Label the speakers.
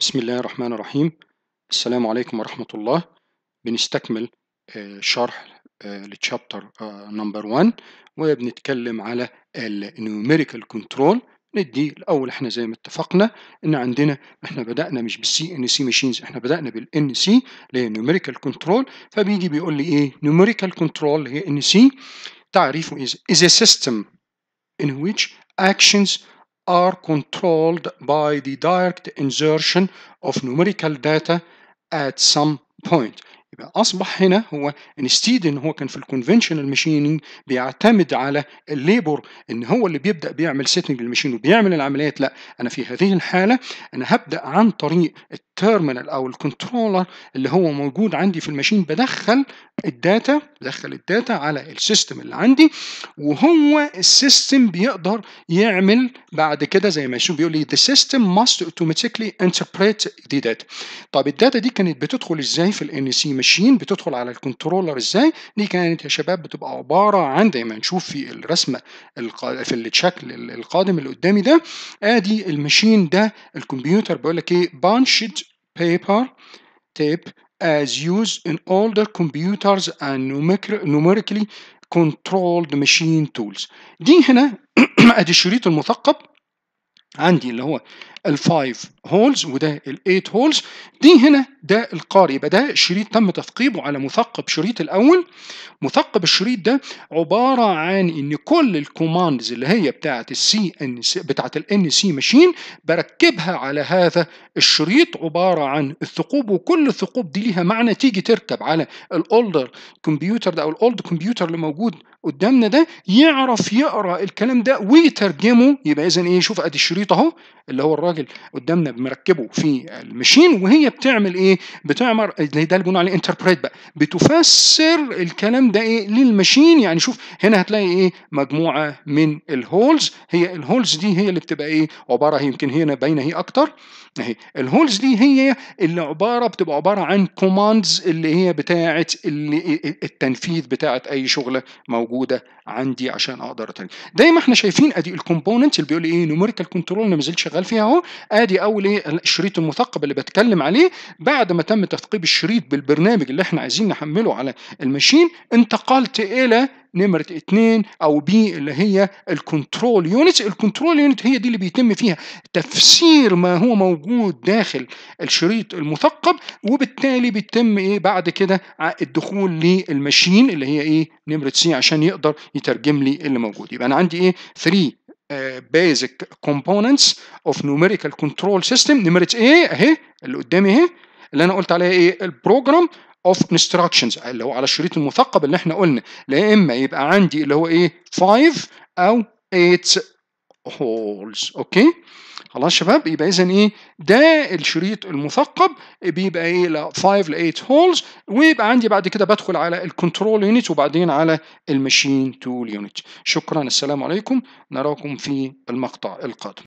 Speaker 1: بسم الله الرحمن الرحيم السلام عليكم ورحمة الله بنستكمل آه، شرح لتشابتر نمبر 1 وبنتكلم على النيوميريكال كنترول ندي الاول احنا زي ما اتفقنا ان عندنا احنا بدانا مش بالسي ان سي ماشينز احنا بدانا بالان سي اللي هي نيوميريكال كنترول فبيجي بيقول لي ايه نيوميريكال كنترول اللي هي ان سي تعريفه is is a system in which actions are controlled by the direct insertion of numerical data at some point. يبقى اصبح هنا هو ان هو كان في الكونفنشنال ماشينينج بيعتمد على الليبر ان هو اللي بيبدا بيعمل سيتنج للماشين وبيعمل العمليات لا انا في هذه الحاله انا هبدا عن طريق التيرمينال او الكنترولر اللي هو موجود عندي في الماشين بدخل الداتا بدخل الداتا على السيستم اللي عندي وهو السيستم بيقدر يعمل بعد كده زي ما يشوف بيقول لي the system must automatically interpret the data طب الداتا دي كانت بتدخل ازاي في ال سي ماشين بتدخل على الكنترولر ازاي دي كانت يا شباب بتبقى عباره عن زي ما نشوف في الرسمه في الشكل القادم اللي قدامي ده ادي الماشين ده الكمبيوتر بيقول لك ايه بانشد بيبر تيب as used in older computers and numerically controlled machine tools دي هنا ادي الشريط المثقب عندي اللي هو ال5 هولز وده الايت هولز دي هنا ده القار يبقى ده الشريط تم تثقيبه على مثقب شريط الاول مثقب الشريط ده عباره عن ان كل الكوماندز اللي هي بتاعه السي ان سي بتاعه الان سي ماشين بركبها على هذا الشريط عباره عن الثقوب وكل الثقوب دي ليها معنى تيجي تركب على الاولدر كمبيوتر ده او الاولد كمبيوتر اللي موجود قدامنا ده يعرف يقرا الكلام ده ويترجمه يبقى اذا ايه شوف ادي الشريط اهو اللي هو الراجل قدامنا مركبه في المشين وهي بتعمل ايه بتعمل ده اللي بنقول عليه انتربريت بقى بتفسر الكلام ده ايه للمشين يعني شوف هنا هتلاقي ايه مجموعه من الهولز هي الهولز دي هي اللي بتبقى ايه عباره يمكن هنا باينه هي اكتر اهي الهولز دي هي اللي عباره بتبقى عباره عن كوماندز اللي هي بتاعه اللي التنفيذ بتاعه اي شغله موجوده عندي عشان اقدر زي ما احنا شايفين ادي الكومبوننت اللي بيقول ايه نوميريكال كنترول انا ما زلت شغال فيها اهو ادي اول بنقول ايه الشريط المثقب اللي بتكلم عليه بعد ما تم تثقيب الشريط بالبرنامج اللي احنا عايزين نحمله على الماشين انتقلت الى نمرة اتنين او بي اللي هي الكنترول يونت الكنترول يونت هي دي اللي بيتم فيها تفسير ما هو موجود داخل الشريط المثقب وبالتالي بيتم ايه بعد كده الدخول للماشين اللي هي ايه نمرة سي عشان يقدر يترجم لي اللي موجود يبقى انا عندي ايه 3 بيزك uh, basic components of numerical control system نمرة ايه اهي اللي قدامي اهي اللي انا قلت عليها ايه البروجرام اوف انستراكشنز اللي هو على الشريط المثقب اللي احنا قلنا لا اما يبقى عندي اللي هو ايه 5 او 8 holes اوكي خلاص شباب يبقى اذا ايه ده الشريط المثقب بيبقى ايه ل 5 ل 8 holes ويبقى عندي بعد كده بدخل على الكنترول يونت وبعدين على المشين تول يونت شكرا السلام عليكم نراكم في المقطع القادم